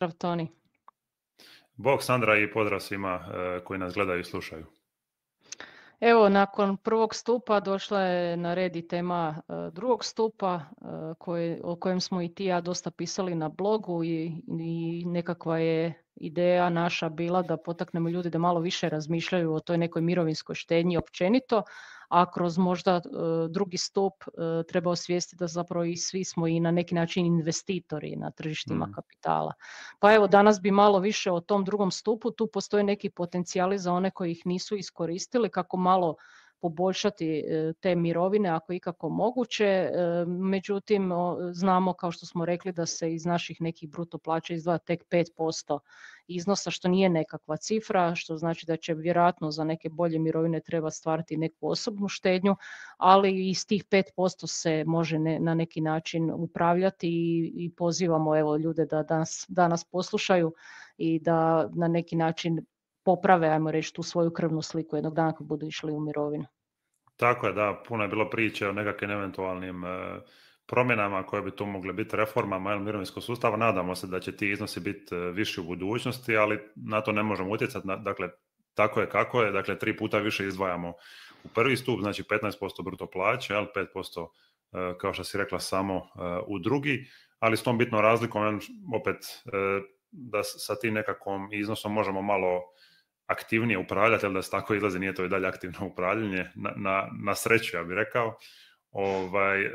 Pozdrav Bog Sandra i pozdrav svima e, koji nas gledaju i slušaju. Evo, nakon prvog stupa došla je na red i tema e, drugog stupa e, o kojem smo i ti ja dosta pisali na blogu i, i nekakva je ideja naša bila da potaknemo ljudi da malo više razmišljaju o toj nekoj mirovinskoj štednji općenito, a kroz možda e, drugi stop e, treba osvijesti da zapravo i svi smo i na neki način investitori na tržištima mm. kapitala. Pa evo danas bi malo više o tom drugom stupu, tu postoje neki potencijali za one koji ih nisu iskoristili kako malo poboljšati e, te mirovine ako ikako moguće. E, međutim, znamo kao što smo rekli da se iz naših nekih bruto plaća izdvaja tek 5% iznosa što nije nekakva cifra, što znači da će vjerojatno za neke bolje mirovine treba stvarati neku osobnu štednju, ali iz tih 5% se može na neki način upravljati i, i pozivamo evo ljude da danas, danas poslušaju i da na neki način poprave, ajmo reći, tu svoju krvnu sliku jednog dana kad budu išli u mirovinu. Tako je, da, puno je bilo priče o nekakvim eventualnim e, promjenama koje bi tu mogle biti reformama ili mirovinskog sustava. Nadamo se da će ti iznosi biti e, viši u budućnosti, ali na to ne možemo utjecati. Dakle, tako je kako je, dakle tri puta više izdvajamo u prvi stup, znači 15% bruto plaće, ali 5% e, kao što si rekla samo u drugi, ali s tom bitnom razlikom opet da sa tim nekakvom iznosom možemo malo aktivnije upravljati, ali da se tako izlazi, nije to i dalje aktivno upravljanje, na, na, sreću, ja bih rekao, ovaj, e,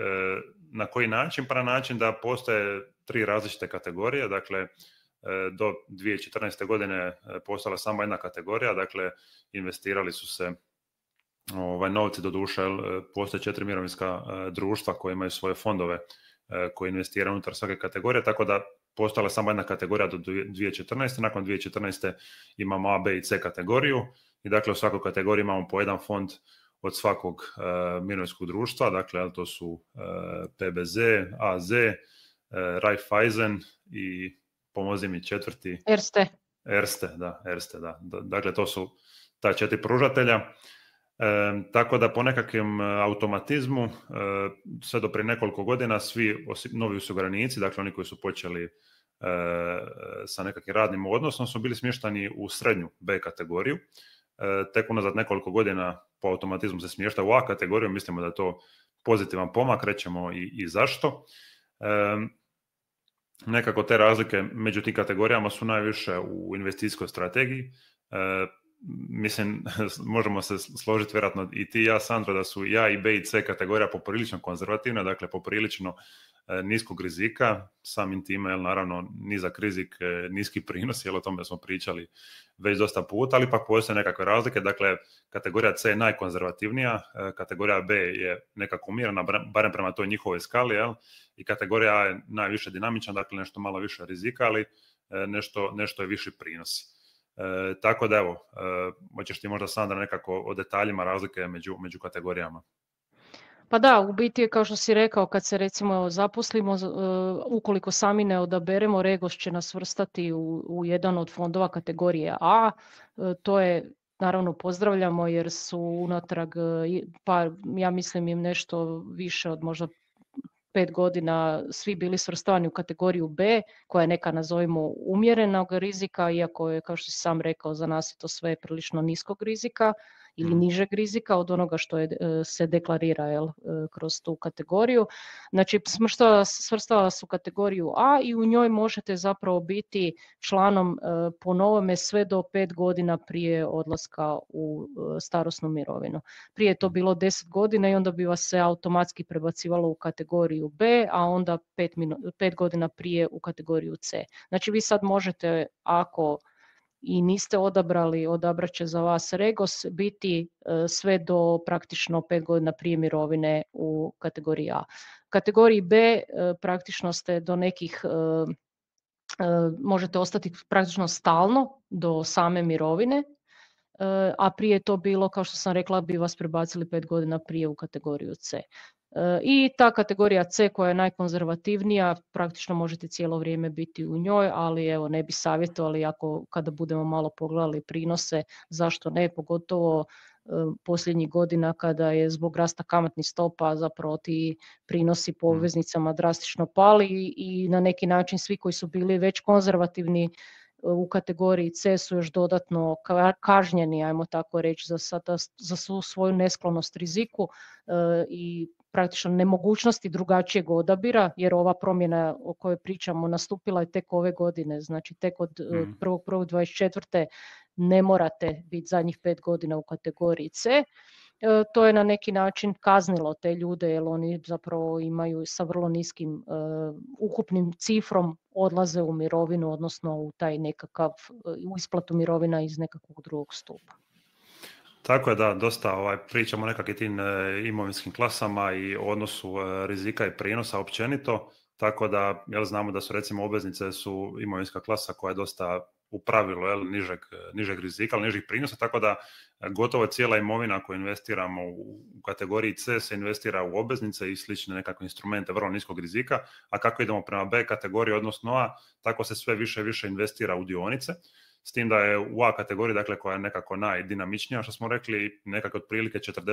na koji način? Pa na način da postoje tri različite kategorije, dakle, e, do 2014. godine e, postala samo jedna kategorija, dakle, investirali su se ovaj, novci do duše, postoje četiri mirovinska društva koje imaju svoje fondove koji investiraju unutar svake kategorije, tako da Postala samo jedna kategorija do 2014. Nakon 2014. imamo A, B i C kategoriju i dakle u svakoj kategoriji imamo po jedan fond od svakog e, mirovinskog društva, dakle to su e, PBZ, AZ, e, Raiffeisen i pomozi mi četvrti... Erste. Erste, da, Erste, da. Dakle, to su ta četiri pružatelja tako da po nekakvom e, automatizmu, e, sve do prije nekoliko godina, svi novi osiguranici, dakle oni koji su počeli e, sa nekakvim radnim odnosom, su bili smještani u srednju B kategoriju. E, tek unazad nekoliko godina po automatizmu se smješta u A kategoriju, mislimo da je to pozitivan pomak, rećemo i, i zašto. Nekako te razlike među tim kategorijama su najviše u investicijskoj strategiji, e, mislim, možemo se složiti vjerojatno i ti i ja, Sandro, da su ja i B i C kategorija poprilično konzervativna, dakle poprilično e, niskog rizika, samim time, jel, naravno, nizak rizik, e, niski prinos, jel, o tome smo pričali već dosta puta, ali pak postoje nekakve razlike, dakle, kategorija C je najkonzervativnija, e, kategorija B je nekako umjerena, barem prema toj njihovoj skali, jel, i kategorija A je najviše dinamična, dakle, nešto malo više rizika, ali nešto, nešto je viši prinosi. E, tako da evo, e, hoćeš ti možda Sandra nekako o detaljima razlike među, među kategorijama. Pa da, u biti je kao što si rekao, kad se recimo zaposlimo, e, ukoliko sami ne odaberemo, Regos će nas vrstati u, u jedan od fondova kategorije A. E, to je naravno pozdravljamo jer su unatrag, pa ja mislim im nešto više od možda pet godina svi bili svrstavani u kategoriju B, koja je neka nazovimo umjerenog rizika, iako je, kao što si sam rekao, za nas je to sve prilično niskog rizika ili mm. nižeg rizika od onoga što je, e, se deklarira jel, e, kroz tu kategoriju. Znači, smrštava, svrstava su kategoriju A i u njoj možete zapravo biti članom e, po novome sve do pet godina prije odlaska u starosnu mirovinu. Prije je to mm. bilo deset godina i onda bi vas se automatski prebacivalo u kategoriju B, a onda pet, pet godina prije u kategoriju C. Znači, vi sad možete, ako i niste odabrali, odabrat će za vas REGOS, biti e, sve do praktično pet godina prije mirovine u kategoriji A. U kategoriji B e, praktično ste do nekih, e, možete ostati praktično stalno do same mirovine, a prije to bilo, kao što sam rekla, bi vas prebacili pet godina prije u kategoriju C. E, I ta kategorija C koja je najkonzervativnija, praktično možete cijelo vrijeme biti u njoj, ali evo ne bi savjetovali ako kada budemo malo pogledali prinose, zašto ne, pogotovo e, posljednjih godina kada je zbog rasta kamatnih stopa zapravo ti prinosi po mm. obveznicama drastično pali i na neki način svi koji su bili već konzervativni e, u kategoriji C su još dodatno kažnjeni, ajmo tako reći, za, svoju nesklonost riziku i praktično nemogućnosti drugačijeg odabira, jer ova promjena o kojoj pričamo nastupila je tek ove godine, znači tek od mhm. četiri ne morate biti zadnjih pet godina u kategoriji C. E, to je na neki način kaznilo te ljude jer oni zapravo imaju sa vrlo niskim e, ukupnim cifrom odlaze u mirovinu, odnosno u taj nekakav, e, u isplatu mirovina iz nekakvog drugog stupa. Tako je da, dosta ovaj, pričamo o nekakvim tim e, imovinskim klasama i odnosu e, rizika i prinosa općenito, tako da jel, znamo da su recimo obveznice su imovinska klasa koja je dosta u pravilu jel, nižeg, nižeg rizika, ali nižih prinosa, tako da e, gotovo cijela imovina koju investiramo u kategoriji C se investira u obveznice i slične nekakve instrumente vrlo niskog rizika, a kako idemo prema B kategoriji, odnosno A, tako se sve više i više investira u dionice. S tim da je u A kategoriji, dakle, koja je nekako najdinamičnija, što smo rekli, nekako otprilike 40%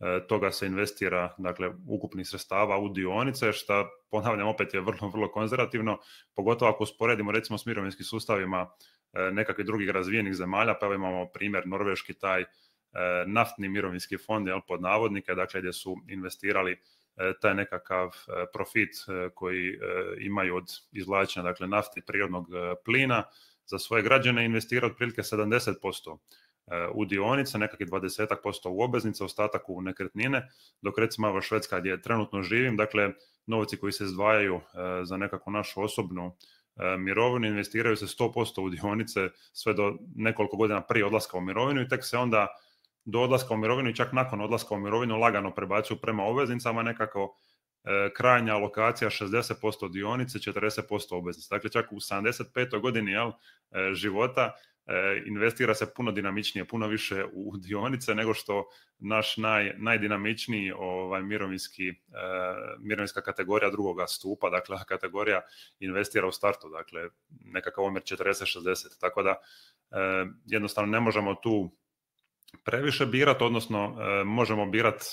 e, toga se investira, dakle, ukupnih sredstava u dionice, što, ponavljam, opet je vrlo, vrlo konzervativno, pogotovo ako usporedimo, recimo, s mirovinskim sustavima e, nekakvih drugih razvijenih zemalja, pa evo imamo primjer norveški taj e, naftni mirovinski fond, jel, pod navodnike, dakle, gdje su investirali taj nekakav profit koji imaju od izvlačenja dakle nafte prirodnog plina za svoje građane investira otprilike 70% eh, u dionice, nekakvih 20% u obveznice, ostatak u nekretnine, dok recimo ova Švedska gdje trenutno živim, dakle novci koji se izdvajaju eh, za nekakvu našu osobnu eh, mirovinu investiraju se 100% u dionice sve do nekoliko godina prije odlaska u mirovinu i tek se onda do odlaska u mirovinu i čak nakon odlaska u mirovinu lagano prebacuju prema obveznicama nekako E, krajnja alokacija 60% dionice, 40% obveznice. Dakle, čak u 75. godini e, života e, investira se puno dinamičnije, puno više u dionice nego što naš naj, najdinamičniji ovaj, mirovinski, mirovinska kategorija drugoga stupa, dakle kategorija investira u startu, dakle nekakav omjer 40-60, tako da jednostavno ne možemo tu previše birat, odnosno e, možemo birat e,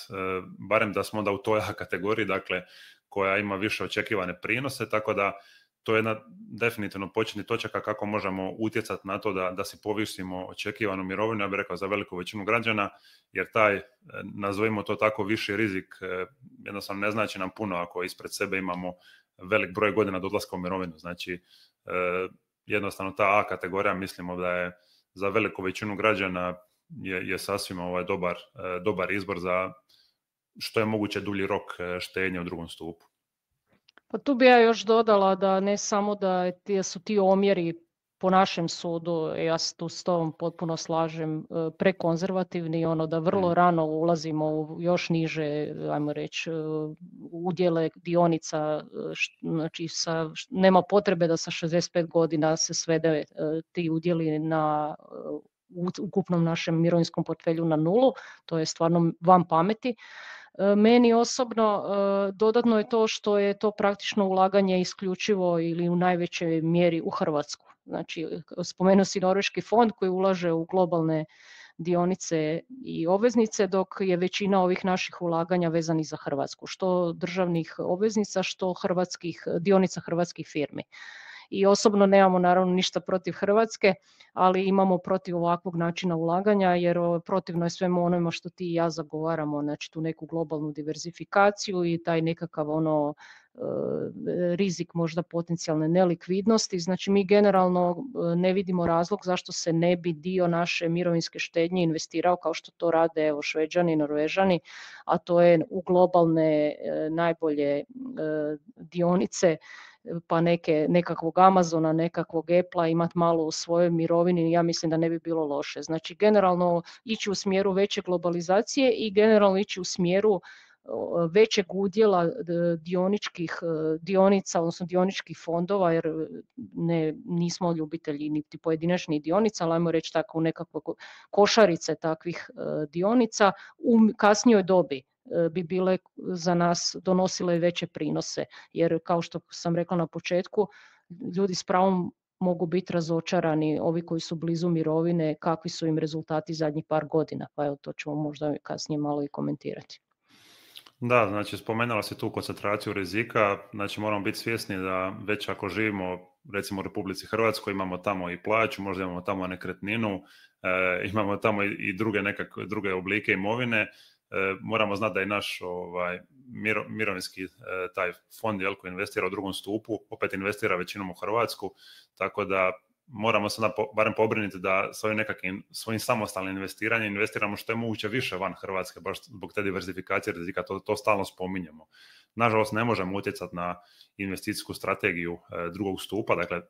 barem da smo onda u toj A kategoriji, dakle koja ima više očekivane prinose, tako da to je jedna definitivno početni točaka kako možemo utjecati na to da, da si povisimo očekivanu mirovinu, ja bih rekao za veliku većinu građana, jer taj, e, nazovimo to tako, viši rizik jednostavno ne znači nam puno ako ispred sebe imamo velik broj godina do odlaska u mirovinu. Znači, jednostavno ta A kategorija mislimo da je za veliku većinu građana je, je sasvim ovaj dobar, e, dobar izbor za što je moguće dulji rok e, štenja u drugom stupu. Pa tu bi ja još dodala da ne samo da su ti omjeri po našem sudu, ja se tu s tom potpuno slažem, e, prekonzervativni, ono da vrlo mhm. rano ulazimo u još niže, ajmo reći, udjele dionica, znači sa, nema potrebe da sa 65 godina se svede ti udjeli na u ukupnom našem mirovinskom portfelju na nulu, to je stvarno van pameti. E, meni osobno e, dodatno je to što je to praktično ulaganje isključivo ili u najvećoj mjeri u Hrvatsku. Znači, spomenuo si Norveški fond koji ulaže u globalne dionice i obveznice, dok je većina ovih naših ulaganja vezani za Hrvatsku, što državnih obveznica, što hrvatskih, dionica hrvatskih firmi i osobno nemamo naravno ništa protiv Hrvatske, ali imamo protiv ovakvog načina ulaganja jer protivno je svemu onome što ti i ja zagovaramo, znači tu neku globalnu diversifikaciju i taj nekakav ono e, rizik možda potencijalne nelikvidnosti. Znači mi generalno e, ne vidimo razlog zašto se ne bi dio naše mirovinske štednje investirao kao što to rade evo Šveđani, Norvežani, a to je u globalne e, najbolje dionice pa neke, nekakvog Amazona, nekakvog Apple-a imati malo u svojoj mirovini, ja mislim da ne bi bilo loše. Znači generalno ići u smjeru veće globalizacije i generalno ići u smjeru većeg udjela dioničkih e, dionica, odnosno dioničkih fondova, jer ne, nismo ljubitelji niti pojedinačnih dionica, ali ajmo reći tako nekakve košarice takvih e, dionica u kasnijoj dobi. E, bi bile za nas donosile veće prinose jer kao što sam rekla na početku ljudi s pravom mogu biti razočarani ovi koji su blizu mirovine kakvi su im rezultati zadnjih par godina pa evo to ćemo možda kasnije malo i komentirati. Da, znači spomenula se tu koncentraciju rizika, znači moramo biti svjesni da već ako živimo recimo u Republici Hrvatskoj imamo tamo i plaću, možda imamo tamo nekretninu, e, imamo tamo i, druge, druge oblike imovine, E, moramo znati da je naš ovaj, mirovinski e, taj fond jel, koji investira u drugom stupu, opet investira većinom u Hrvatsku, tako da moramo se po, barem pobrinuti da svojim nekakvim, svojim samostalnim investiranjem investiramo što je moguće više van Hrvatske, baš zbog te diversifikacije rizika, to, stalno spominjemo. Nažalost, ne možemo utjecati na investicijsku strategiju e, drugog stupa, dakle,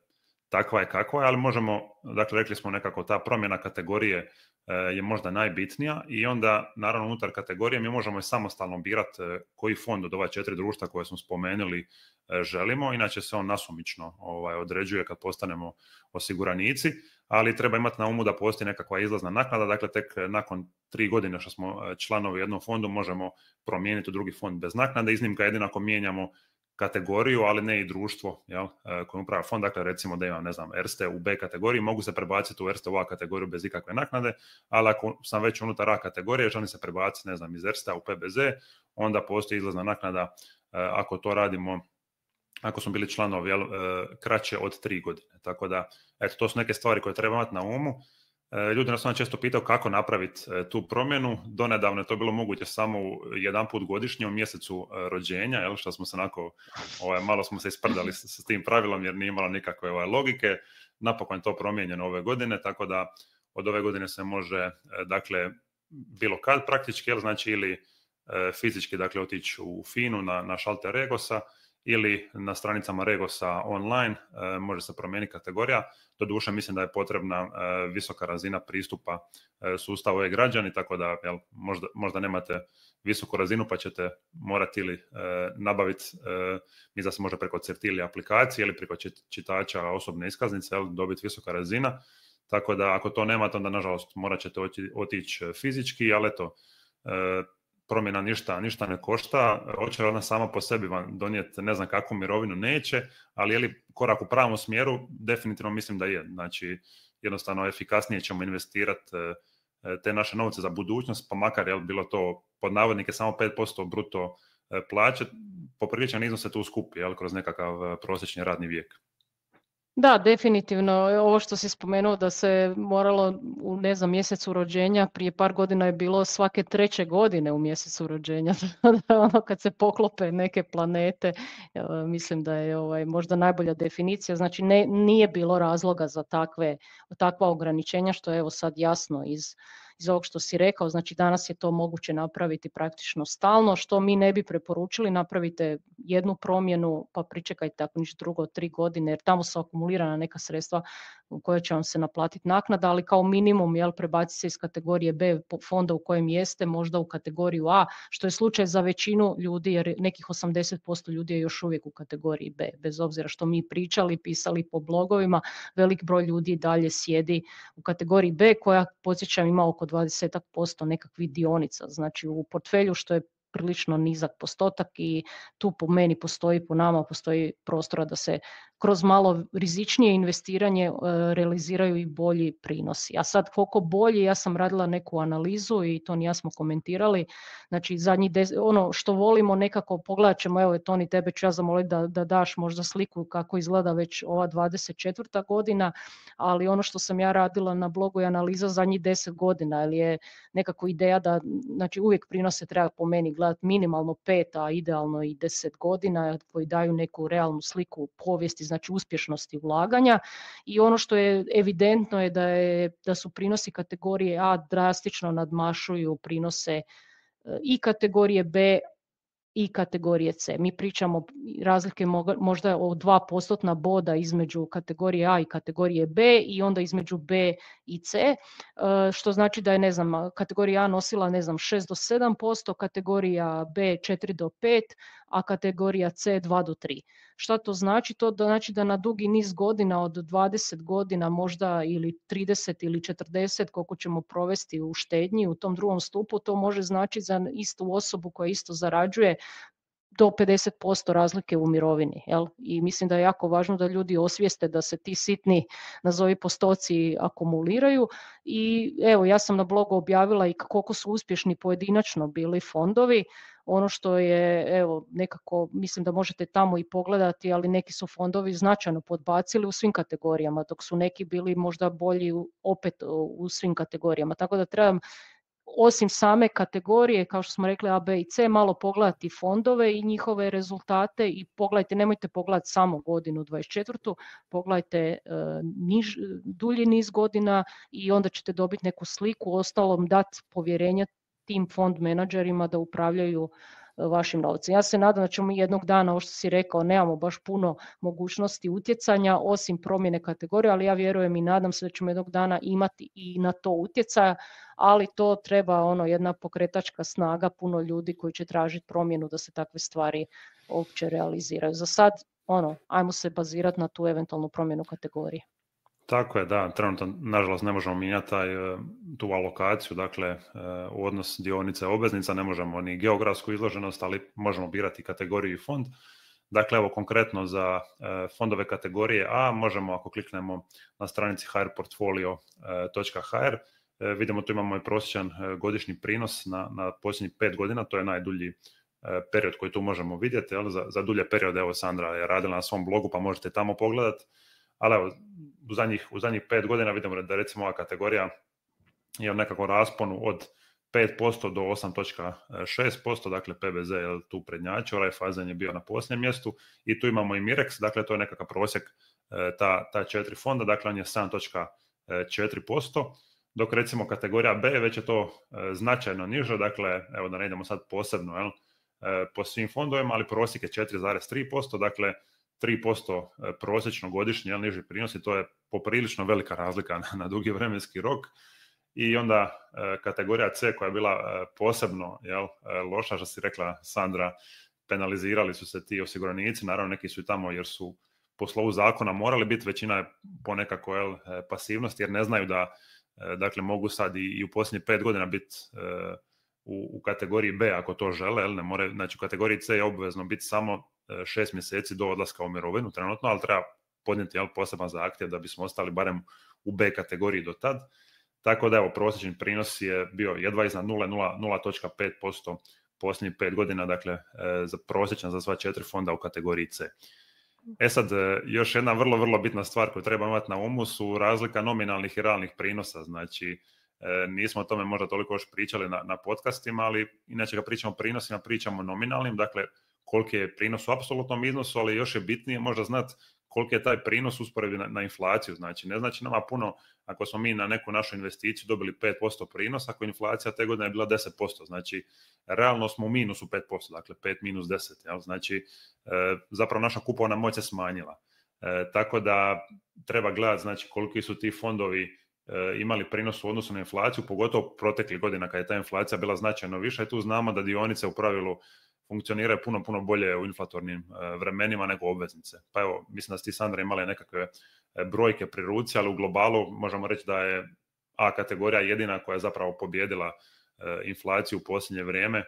takva je kakva je, ali možemo, dakle, rekli smo nekako ta promjena kategorije Eh, je možda najbitnija i onda naravno unutar kategorije mi možemo i samostalno birati eh, koji fond od ova četiri društva koje smo spomenuli eh, želimo, inače se on nasumično ovaj, određuje kad postanemo osiguranici, ali treba imati na umu da postoji nekakva izlazna naknada, dakle tek nakon tri godine što smo članovi jednog jednom fondu možemo promijeniti u drugi fond bez naknade, iznimka jedina ako mijenjamo kategoriju, ali ne i društvo jel, e, koje upravlja fond. Dakle, recimo da imam, ne znam, Erste u B kategoriji, mogu se prebaciti u Erste u A kategoriju bez ikakve naknade, ali ako sam već unutar A kategorije, želim se prebaciti, ne znam, iz Erste u PBZ, onda postoji izlazna naknada e, ako to radimo ako smo bili članovi jel, e, kraće od tri godine. Tako da, eto, to su neke stvari koje treba imati na umu. E, ljudi nas onda često pitao kako napraviti e, tu promjenu. Donedavno je to bilo moguće samo jedan put godišnje u mjesecu e, rođenja, jel, što smo se onako, ovaj, malo smo se isprdali s, s tim pravilom jer nije imalo nikakve ovaj, logike. Napokon je to promijenjeno ove godine, tako da od ove godine se može, dakle, bilo kad praktički, jel, znači ili fizički, dakle, otići u FINU na, na šalter Regosa ili na stranicama Regosa online, može se promijeniti kategorija Doduše, mislim da je potrebna e, visoka razina pristupa e, sustavu e-građani, tako da jel, možda, možda nemate visoku razinu pa ćete morati ili e, nabaviti, mislim da se može preko certili aplikacije ili preko čitača osobne iskaznice jel, dobiti visoka razina. Tako da ako to nemate, onda nažalost morat ćete otići fizički, ali eto, promjena ništa, ništa ne košta, hoće li ona sama po sebi vam donijeti ne znam kakvu mirovinu, neće, ali je li korak u pravom smjeru, definitivno mislim da je. Znači, jednostavno efikasnije ćemo investirati e, e, te naše novce za budućnost, pa makar je bilo to pod navodnike samo 5% bruto e, plaće, popriličan iznos se tu skupi jel, kroz nekakav prosječni radni vijek. Da, definitivno. Ovo što si spomenuo da se moralo u ne znam mjesecu rođenja, prije par godina je bilo svake treće godine u mjesecu rođenja. ono kad se poklope neke planete, e, mislim da je ovaj možda najbolja definicija. Znači ne, nije bilo razloga za takve takva ograničenja što je evo sad jasno iz iz ovog što si rekao, znači danas je to moguće napraviti praktično stalno, što mi ne bi preporučili, napravite jednu promjenu pa pričekajte ako ništa drugo tri godine jer tamo su akumulirana neka sredstva u koja će vam se naplatiti naknada, ali kao minimum jel, prebaci se iz kategorije B fonda u kojem jeste, možda u kategoriju A, što je slučaj za većinu ljudi jer nekih 80% ljudi je još uvijek u kategoriji B, bez obzira što mi pričali, pisali po blogovima, velik broj ljudi dalje sjedi u kategoriji B koja podsjećam ima oko oko 20% nekakvih dionica, znači u portfelju što je prilično nizak postotak i tu po meni postoji, po nama postoji prostora da se kroz malo rizičnije investiranje e, realiziraju i bolji prinosi. A sad koliko bolji, ja sam radila neku analizu i to ni smo komentirali. Znači zadnji ono što volimo nekako pogledat ćemo, evo Toni tebe ću ja zamoliti da, da daš možda sliku kako izgleda već ova 24. godina, ali ono što sam ja radila na blogu je analiza zadnjih 10 godina, ali je nekako ideja da znači uvijek prinose treba po meni gledati minimalno pet, a idealno i 10 godina koji daju neku realnu sliku povijesti, znači znači uspješnosti ulaganja i ono što je evidentno je da, je, da su prinosi kategorije A drastično nadmašuju prinose e, i kategorije B i kategorije C. Mi pričamo razlike možda o dva postotna boda između kategorije A i kategorije B i onda između B i C, e, što znači da je ne znam, kategorija A nosila ne znam 6 do 7%, kategorija B 4 do 5, a kategorija C 2 do 3. Šta to znači? To znači da na dugi niz godina od 20 godina možda ili 30 ili 40 koliko ćemo provesti u štednji u tom drugom stupu, to može znači za istu osobu koja isto zarađuje do 50% razlike u mirovini. Jel? I mislim da je jako važno da ljudi osvijeste da se ti sitni, nazovi postoci, akumuliraju. I evo, ja sam na blogu objavila i koliko su uspješni pojedinačno bili fondovi. Ono što je, evo, nekako, mislim da možete tamo i pogledati, ali neki su fondovi značajno podbacili u svim kategorijama, dok su neki bili možda bolji opet u svim kategorijama. Tako da trebam osim same kategorije, kao što smo rekli A, B i C, malo pogledati fondove i njihove rezultate i pogledajte, nemojte pogledati samo godinu 24. pogledajte e, dulji niz godina i onda ćete dobiti neku sliku, ostalom dati povjerenja tim fond menadžerima da upravljaju vašim novcem. Ja se nadam da ćemo jednog dana, ovo što si rekao, nemamo baš puno mogućnosti utjecanja osim promjene kategorije, ali ja vjerujem i nadam se da ćemo jednog dana imati i na to utjecaja, ali to treba ono jedna pokretačka snaga, puno ljudi koji će tražiti promjenu da se takve stvari uopće realiziraju. Za sad ono, ajmo se bazirati na tu eventualnu promjenu kategorije. Tako je, da, trenutno nažalost ne možemo mijenjati e, tu alokaciju, dakle e, odnos dionice obveznica, ne možemo ni geografsku izloženost, ali možemo birati kategoriju i fond. Dakle, evo konkretno za e, fondove kategorije A možemo ako kliknemo na stranici hrportfolio.hr vidimo tu imamo i prosječan godišnji prinos na, na posljednjih pet godina, to je najdulji period koji tu možemo vidjeti, ali za, za dulje periode, evo Sandra je radila na svom blogu pa možete tamo pogledati ali evo, u zadnjih, pet godina vidimo da recimo ova kategorija je u nekakvom rasponu od 5% do 8.6%, dakle PBZ je tu ovaj Raiffeisen je bio na posljednjem mjestu i tu imamo i Mirex, dakle to je nekakav prosjek e, ta, ta četiri fonda, dakle on je 7.4%, dok recimo kategorija B već je to e, značajno niže, dakle evo da ne idemo sad posebno jel, e, po svim fondovima, ali prosjek je 4.3%, dakle 3% e, prosječno godišnje, ili niži prinosi, to je poprilično velika razlika na, na dugi vremenski rok. I onda e, kategorija C koja je bila e, posebno jel, loša, što si rekla Sandra, penalizirali su se ti osiguranici, naravno neki su i tamo jer su po slovu zakona morali biti, većina je po nekako pasivnosti jer ne znaju da dakle mogu sad i, u posljednjih pet godina biti u, u, kategoriji B ako to žele, jel, ne more, znači u kategoriji C je obvezno biti samo šest mjeseci do odlaska u mirovinu trenutno, ali treba podnijeti jel, poseban zahtjev da bismo ostali barem u B kategoriji do tad. Tako da evo, prosječni prinos je bio jedva iznad 0,0.5% posljednjih pet godina, dakle e, za prosječan za sva četiri fonda u kategoriji C. E sad, e, još jedna vrlo, vrlo bitna stvar koju treba imati na umu su razlika nominalnih i realnih prinosa. Znači, e, nismo o tome možda toliko još pričali na, na podcastima, ali inače kad pričamo o prinosima, pričamo o nominalnim, dakle koliki je prinos u apsolutnom iznosu, ali još je bitnije možda znati koliki je taj prinos usporedbi na, inflaciju. Znači, ne znači nama puno ako smo mi na neku našu investiciju dobili 5% prinos, ako inflacija te godine je bila 10%. Znači, realno smo u minusu 5%, dakle 5 minus 10. ja Znači, e, zapravo naša kupovna moć se smanjila. E, tako da treba gledati znači, koliki su ti fondovi e, imali prinos u odnosu na inflaciju, pogotovo proteklih godina kada je ta inflacija bila značajno viša i tu znamo da dionice u pravilu funkcioniraju puno, puno bolje u inflatornim e, vremenima nego obveznice. Pa evo, mislim da ste ti, Sandra imali nekakve e, brojke pri ruci, ali u globalu možemo reći da je A kategorija jedina koja je zapravo pobjedila e, inflaciju u posljednje vrijeme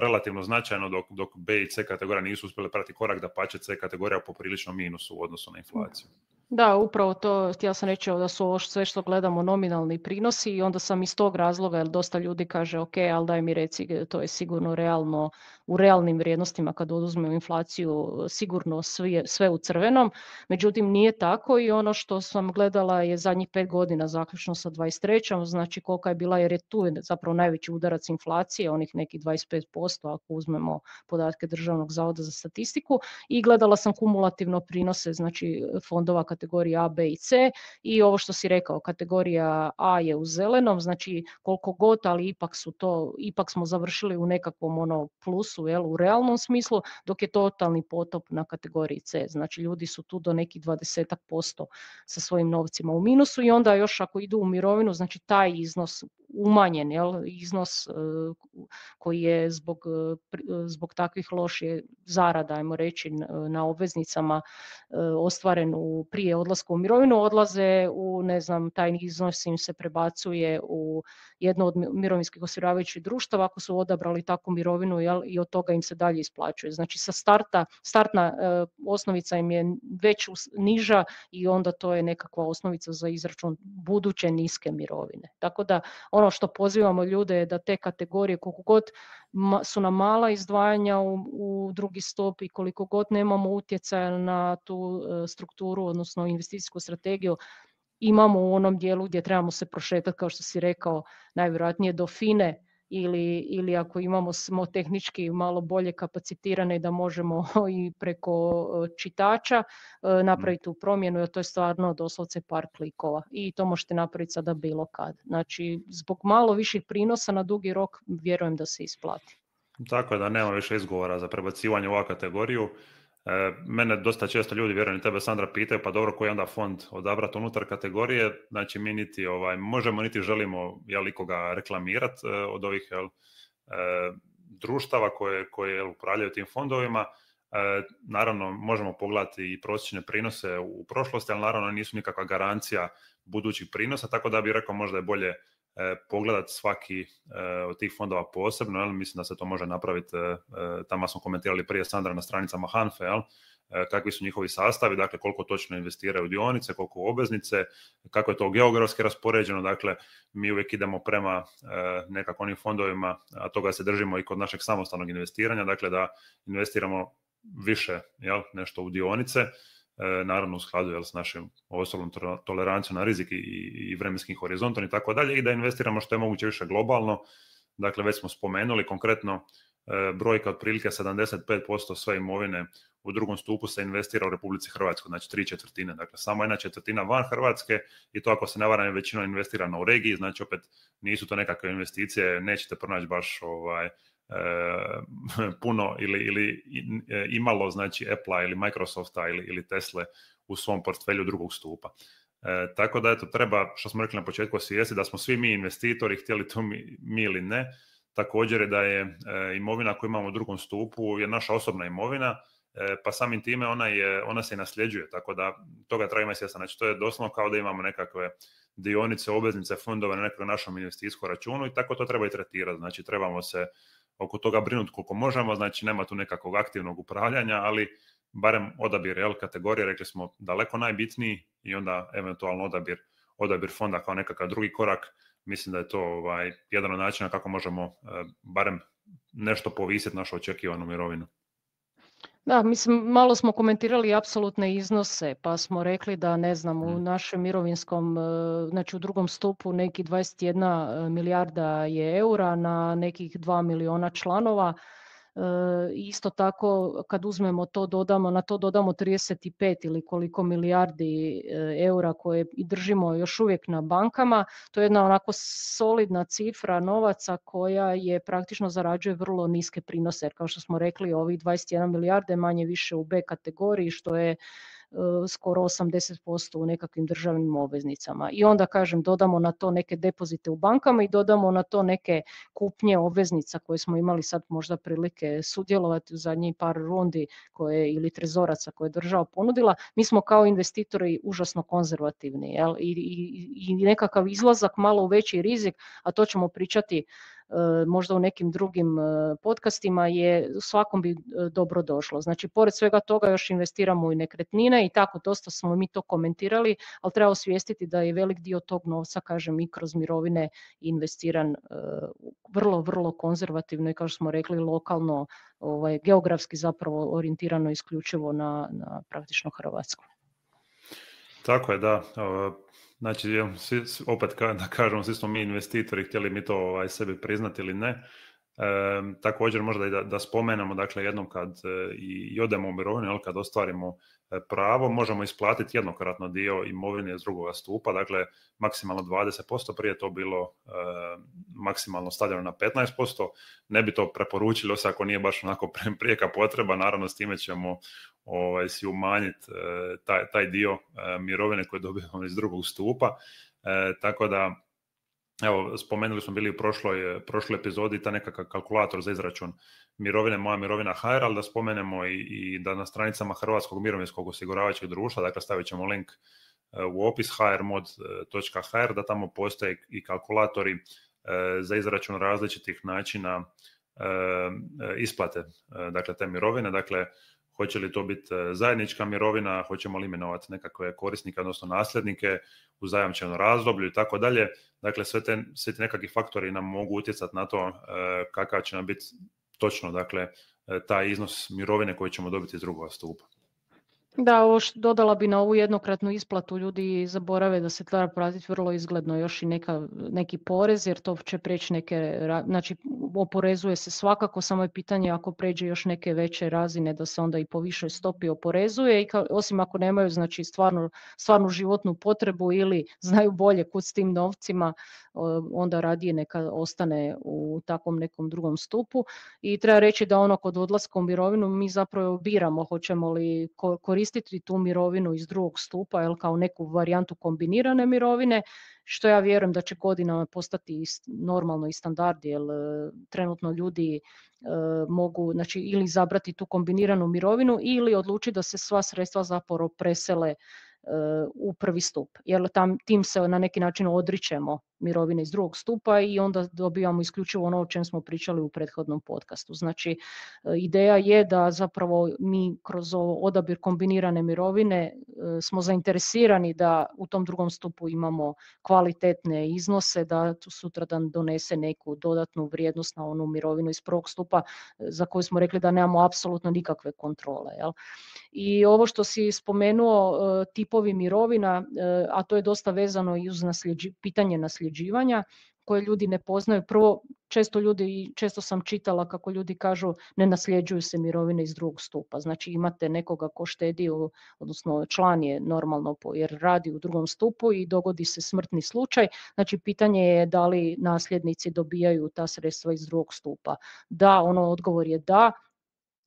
relativno značajno dok, B i C kategorija nisu uspjele prati korak da pače C kategorija poprilično minusu u odnosu na inflaciju. Da, upravo to htjela sam reći da su sve što gledamo nominalni prinosi i onda sam iz tog razloga, jer dosta ljudi kaže ok, ali daj mi reci, to je sigurno realno u realnim vrijednostima kad oduzmemo inflaciju sigurno sve, sve u crvenom, međutim nije tako i ono što sam gledala je zadnjih pet godina zaključno sa 23. znači kolika je bila jer je tu zapravo najveći udarac inflacije, onih nekih 25% ako uzmemo podatke Državnog zavoda za statistiku i gledala sam kumulativno prinose znači fondova kad kategorija A, B i C i ovo što si rekao, kategorija A je u zelenom, znači koliko god, ali ipak su to, ipak smo završili u nekakvom ono plusu, jel, u realnom smislu, dok je totalni potop na kategoriji C, znači ljudi su tu do nekih 20% sa svojim novcima u minusu i onda još ako idu u mirovinu, znači taj iznos umanjen jel, iznos e, koji je zbog, e, e, zbog takvih loših zarada, ajmo reći, na obveznicama ostvaren u, prije odlaska u mirovinu, odlaze u, ne znam, taj iznos im se prebacuje u jedno od mirovinskih osiguravajućih društava ako su odabrali takvu mirovinu i od toga im se dalje isplaćuje. Znači sa starta, startna osnovica im je već niža i onda to je nekakva osnovica za izračun buduće niske mirovine. Tako da ono što pozivamo ljude je da te kategorije koliko god su nam mala izdvajanja u, u drugi stop i koliko god nemamo utjecaja na tu e, strukturu, odnosno investicijsku strategiju, imamo u onom dijelu gdje trebamo se prošetati, kao što si rekao, najvjerojatnije do fine ili, ili ako imamo smo tehnički malo bolje kapacitirane da možemo i preko čitača e, napraviti tu promjenu jer to je stvarno doslovce par klikova i to možete napraviti sada bilo kad. Znači zbog malo viših prinosa na dugi rok vjerujem da se isplati. Tako je da nema više izgovora za prebacivanje u ovu kategoriju. E, mene dosta često ljudi, vjerujem tebe Sandra, pitaju pa dobro koji je onda fond odabrati unutar kategorije, znači mi niti ovaj, možemo niti želimo jel, ikoga reklamirati e, od ovih e, društava koje, koje upravljaju tim fondovima. Naravno možemo pogledati i prosječne prinose u prošlosti, ali naravno nisu nikakva garancija budućih prinosa, tako da bi rekao možda je bolje E, pogledat svaki e, od tih fondova posebno, mislim da se to može napraviti, e, tamo smo komentirali prije Sandra na stranicama Hanfe, jel? kakvi su njihovi sastavi, dakle koliko točno investiraju u dionice, koliko u obveznice, kako je to geografski raspoređeno, dakle mi uvijek idemo prema nekako onim fondovima, a toga se držimo i kod našeg samostalnog investiranja, dakle da investiramo više jel, nešto u dionice, E, naravno u skladu s našim osobnom tolerancijom na rizik i, i vremenskim horizontom i tako dalje i da investiramo što je moguće više globalno. Dakle, već smo spomenuli konkretno e, brojka otprilike 75% sve imovine u drugom stupu se investira u Republici Hrvatskoj, znači tri četvrtine. Dakle, samo jedna četvrtina van Hrvatske i to ako se ne varam većina investirana u regiji, znači opet nisu to nekakve investicije, nećete pronaći baš ovaj, E, puno ili, ili e, imalo znači Apple ili Microsofta ili, ili Tesle u svom portfelju drugog stupa. E, tako da eto treba, što smo rekli na početku, osvijesti da smo svi mi investitori, htjeli to mi, ili ne, također je da je imovina koju imamo u drugom stupu je naša osobna imovina, pa samim time ona, je, ona se i nasljeđuje, tako da toga treba imati svjesna. Znači to je doslovno kao da imamo nekakve dionice, obveznice, fondove na nekom našom investicijskom računu i tako to treba i tretirati. Znači trebamo se oko toga brinuti koliko možemo, znači nema tu nekakvog aktivnog upravljanja, ali barem odabir L kategorije, rekli smo daleko najbitniji i onda eventualno odabir, odabir fonda kao nekakav drugi korak, mislim da je to ovaj, jedan od načina kako možemo eh, barem nešto povisiti našu očekivanu mirovinu. Da, mislim, malo smo komentirali apsolutne iznose, pa smo rekli da, ne znam, u mhm. našem mirovinskom, e, znači u drugom stupu neki 21 e, milijarda je eura na nekih 2 miliona članova, Eh, isto tako kad uzmemo to dodamo, na to dodamo 35 ili koliko milijardi eh, eura koje držimo još uvijek na bankama, to je jedna onako solidna cifra novaca koja je praktično zarađuje vrlo niske prinose. kao što smo rekli, ovih 21 milijarde manje više u B kategoriji što je Eh, skoro 80% u nekakvim državnim obveznicama. I onda, kažem, dodamo na to neke depozite u bankama i dodamo na to neke kupnje obveznica koje smo imali sad možda prilike sudjelovati u zadnjih par rundi koje, ili trezoraca koje je država ponudila. Mi smo kao investitori užasno konzervativni jel? I, i, i nekakav izlazak malo u veći rizik, a to ćemo pričati E, možda u nekim drugim e, podcastima je svakom bi e, dobro došlo. Znači pored svega toga još investiramo u nekretnine i tako dosta smo mi to komentirali, ali treba osvijestiti da je velik dio tog novca, kažem, i kroz mirovine investiran vrlo, vrlo konzervativno i kao što smo rekli lokalno, ovaj, geografski zapravo orijentirano isključivo na, na praktično Hrvatsku. Tako je, da. Znači, opet da kažemo, svi smo mi investitori, htjeli mi to ovaj, sebi priznati ili ne. također možda i da, da spomenemo, dakle jednom kad e, i odemo u mirovinu, kad ostvarimo e, pravo, možemo isplatiti jednokratno dio imovine iz drugoga stupa, dakle maksimalno 20%, prije to bilo e, maksimalno stavljeno na 15%, ne bi to preporučili, osim ako nije baš onako prijeka potreba, naravno s time ćemo ovaj, si umanjiti e, taj, taj, dio e, mirovine koje dobivamo iz drugog stupa. E, tako da, evo, spomenuli smo bili u prošloj, prošloj epizodi ta nekakav kalkulator za izračun mirovine, moja mirovina HR, ali da spomenemo i, i da na stranicama Hrvatskog mirovinskog osiguravajućeg društva, dakle stavit ćemo link u opis hrmod.hr da tamo postoje i kalkulatori za izračun različitih načina isplate dakle te mirovine dakle hoće li to biti e, zajednička mirovina, hoćemo li imenovati nekakve korisnike, odnosno nasljednike u zajamčenom razdoblju i tako dalje. Dakle, sve te, sve te nekakvi faktori nam mogu utjecati na to e, kakav će nam biti točno dakle, e, taj iznos mirovine koji ćemo dobiti iz drugog stupa. Da, što dodala bi na ovu jednokratnu isplatu, ljudi zaborave da se treba pratiti vrlo izgledno još i neka, neki porez, jer to će preći neke, znači oporezuje se svakako, samo je pitanje ako pređe još neke veće razine da se onda i po višoj stopi oporezuje, i ka, osim ako nemaju znači stvarnu životnu potrebu ili znaju bolje kud s tim novcima Ehm, onda radije neka ostane u takvom nekom drugom stupu i treba reći da ono kod odlaska u mirovinu mi zapravo biramo hoćemo li koristiti tu mirovinu iz drugog stupa jel, kao neku varijantu kombinirane mirovine što ja vjerujem da će godinama postati normalno i standard jer e, trenutno ljudi e, mogu znači ili zabrati tu kombiniranu mirovinu ili odlučiti da se sva sredstva zapravo presele e, u prvi stup jer tam tim se na neki način odričemo mirovine iz drugog stupa i onda dobivamo isključivo ono o čem smo pričali u prethodnom podcastu. Znači, e, ideja je da zapravo mi kroz ovo odabir kombinirane mirovine e, smo zainteresirani da u tom drugom stupu imamo kvalitetne iznose, da sutradan donese neku dodatnu vrijednost na onu mirovinu iz prvog stupa e, za koju smo rekli da nemamo apsolutno nikakve kontrole. I ovo što si spomenuo, tipovi mirovina, a to je dosta vezano i uz pitanje nasljeđenja privređivanja koje ljudi ne poznaju. Prvo, često ljudi, često sam čitala kako ljudi kažu ne nasljeđuju se mirovine iz drugog stupa. Znači imate nekoga ko štedi, odnosno član je normalno jer radi u drugom stupu i dogodi se smrtni slučaj. Znači pitanje je da li nasljednici dobijaju ta sredstva iz drugog stupa. Da, ono odgovor je da,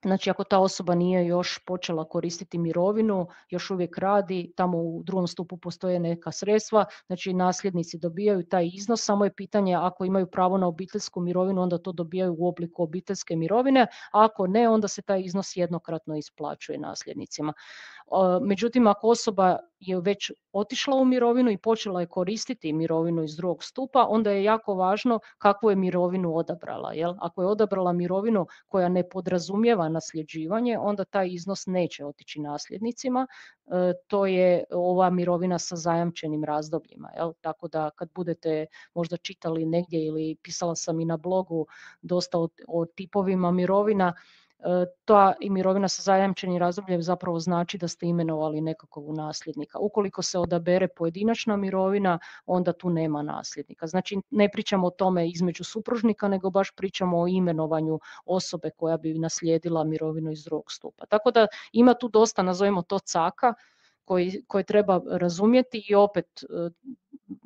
Znači ako ta osoba nije još počela koristiti mirovinu, još uvijek radi, tamo u drugom stupu postoje neka sredstva, znači nasljednici dobijaju taj iznos, samo je pitanje ako imaju pravo na obiteljsku mirovinu, onda to dobijaju u obliku obiteljske mirovine, a ako ne, onda se taj iznos jednokratno isplaćuje nasljednicima. Međutim, ako osoba je već otišla u mirovinu i počela je koristiti mirovinu iz drugog stupa, onda je jako važno kakvu je mirovinu odabrala. Jel? Ako je odabrala mirovinu koja ne podrazumijeva nasljeđivanje, onda taj iznos neće otići nasljednicima, e, to je ova mirovina sa zajamčenim razdobljima. Jel? Tako da kad budete možda čitali negdje ili pisala sam i na blogu dosta o tipovima mirovina, ta i mirovina sa zajamčenim razdobljem zapravo znači da ste imenovali nekakvog nasljednika. Ukoliko se odabere pojedinačna mirovina, onda tu nema nasljednika. Znači ne pričamo o tome između supružnika, nego baš pričamo o imenovanju osobe koja bi naslijedila mirovinu iz drugog stupa. Tako da ima tu dosta, nazovimo to caka, koji, koje treba razumjeti i opet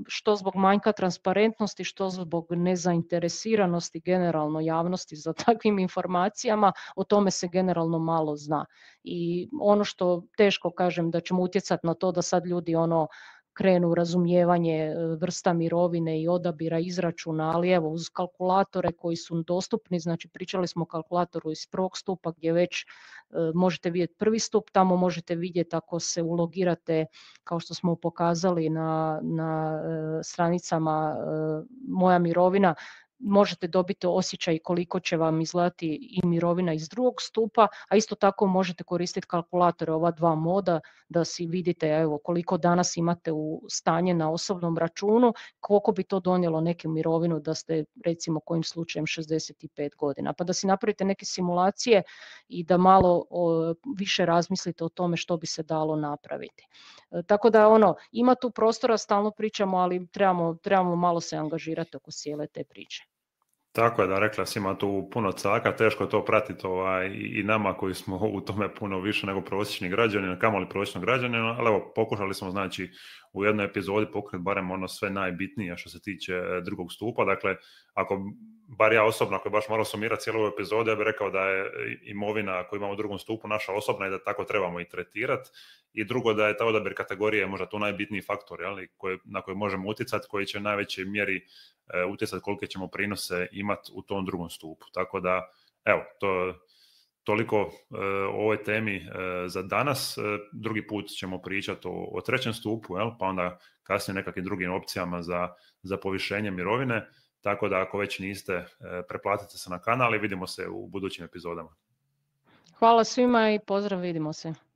što zbog manjka transparentnosti, što zbog nezainteresiranosti generalno javnosti za takvim informacijama, o tome se generalno malo zna. I ono što teško kažem da ćemo utjecati na to da sad ljudi ono krenu razumijevanje e, vrsta mirovine i odabira izračuna, ali evo uz kalkulatore koji su dostupni, znači pričali smo o kalkulatoru iz prvog stupa gdje već e, možete vidjeti prvi stup, tamo možete vidjeti ako se ulogirate kao što smo pokazali na, na e, stranicama Moja mirovina, možete dobiti osjećaj koliko će vam izgledati i mirovina iz drugog stupa, a isto tako možete koristiti kalkulatore ova dva moda da si vidite evo koliko danas imate u stanje na osobnom računu, koliko bi to donijelo neku mirovinu da ste recimo kojim slučajem 65 godina. Pa da si napravite neke simulacije i da malo više razmislite o tome što bi se dalo napraviti. E, tako da ono, ima tu prostora, stalno pričamo, ali trebamo, trebamo malo se angažirati oko cijele te priče. Tako je da rekla si ima tu puno caka, teško je to pratiti ovaj, i nama koji smo u tome puno više nego prosječni građani, kamoli prosječnog građani, ali evo pokušali smo znači u jednoj epizodi pokret barem ono sve najbitnije što se tiče eh, drugog stupa, dakle ako bar ja osobno, ako je baš malo sumirati cijelu epizodu, ja bih rekao da je imovina koju imamo u drugom stupu naša osobna i da tako trebamo i tretirati. I drugo, da je ta odabir kategorije možda to najbitniji faktor ali koje, na koji možemo utjecati, koji će u najvećoj mjeri e, utjecati kolike ćemo prinose imati u tom drugom stupu. Tako da, evo, to toliko e, o ovoj temi e, za danas. E, drugi put ćemo pričati o, trećem stupu, jel, pa onda kasnije nekakvim drugim opcijama za, za povišenje mirovine. Tako da ako već niste, e, preplatite se na kanal i vidimo se u budućim epizodama. Hvala svima i pozdrav, vidimo se.